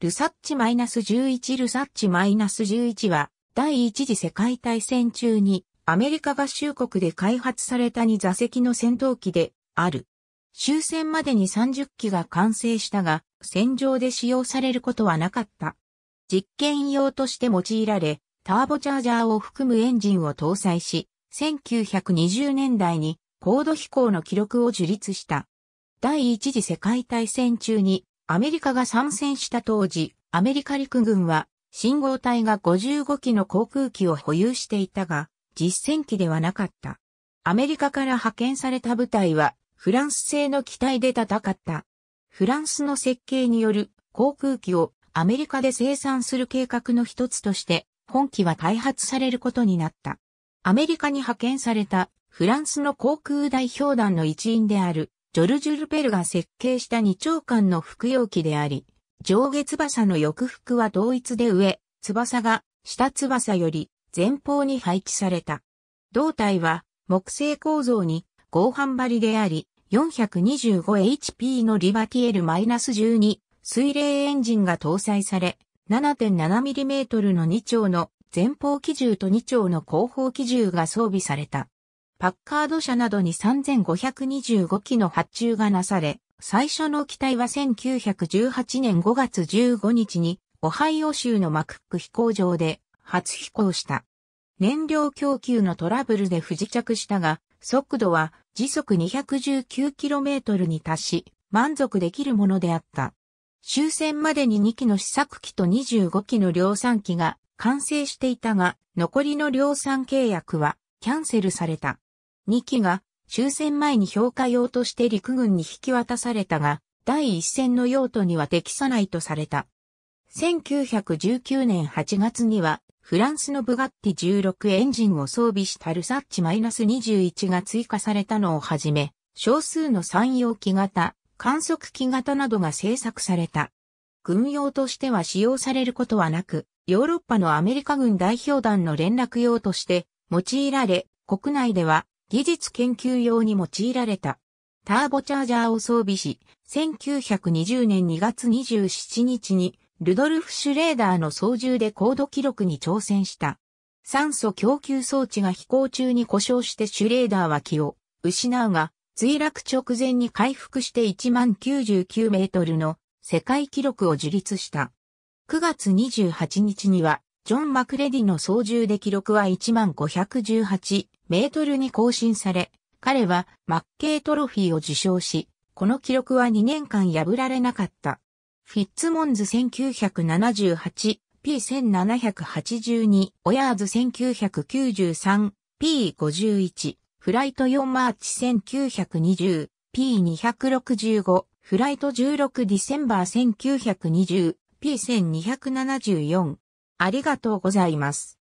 ルサッチ -11 ルサッチ -11 は、第一次世界大戦中に、アメリカ合衆国で開発された2座席の戦闘機で、ある。終戦までに30機が完成したが、戦場で使用されることはなかった。実験用として用いられ、ターボチャージャーを含むエンジンを搭載し、1920年代に高度飛行の記録を樹立した。第一次世界大戦中にアメリカが参戦した当時、アメリカ陸軍は信号隊が55機の航空機を保有していたが、実戦機ではなかった。アメリカから派遣された部隊は、フランス製の機体で戦った。フランスの設計による航空機をアメリカで生産する計画の一つとして、本機は開発されることになった。アメリカに派遣されたフランスの航空代表団の一員であるジョルジュ・ルペルが設計した二丁間の服用機であり、上下翼の翼服は同一で上、翼が下翼より前方に配置された。胴体は木製構造に合板張りであり、425HP のリバティエル -12 水冷エンジンが搭載され、7.7mm の2丁の前方機銃と2丁の後方機銃が装備された。パッカード社などに3525機の発注がなされ、最初の機体は1918年5月15日に、オハイオ州のマクック飛行場で初飛行した。燃料供給のトラブルで不時着したが、速度は時速 219km に達し、満足できるものであった。終戦までに2機の試作機と25機の量産機が完成していたが、残りの量産契約はキャンセルされた。2機が終戦前に評価用として陸軍に引き渡されたが、第一戦の用途には適さないとされた。1919年8月には、フランスのブガッティ16エンジンを装備したルサッチ -21 が追加されたのをはじめ、少数の産用機型、観測機型などが製作された。軍用としては使用されることはなく、ヨーロッパのアメリカ軍代表団の連絡用として用いられ、国内では技術研究用に用いられた。ターボチャージャーを装備し、1920年2月27日にルドルフ・シュレーダーの操縦で高度記録に挑戦した。酸素供給装置が飛行中に故障してシュレーダーは気を失うが、墜落直前に回復して1万99メートルの世界記録を樹立した。9月28日には、ジョン・マクレディの操縦で記録は1万518メートルに更新され、彼はマッケイトロフィーを受賞し、この記録は2年間破られなかった。フィッツモンズ 1978P1782、オヤーズ 1993P51、フライト4マーチ 1920P265、フライト16ディセンバー 1920P1274。ありがとうございます。